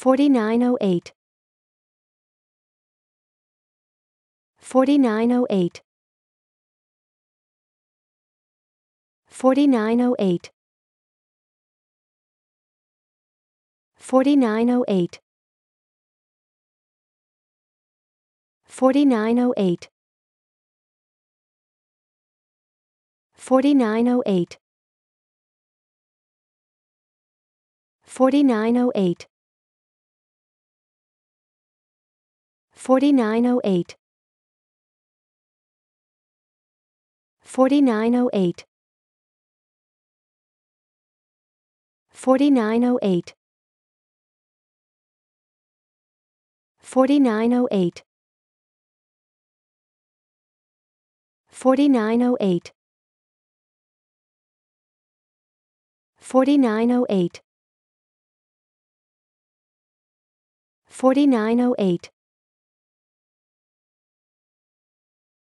4908 4908 4908 4908 4908 4908 4908 4908 4908 4908 4908 4908 4908 4908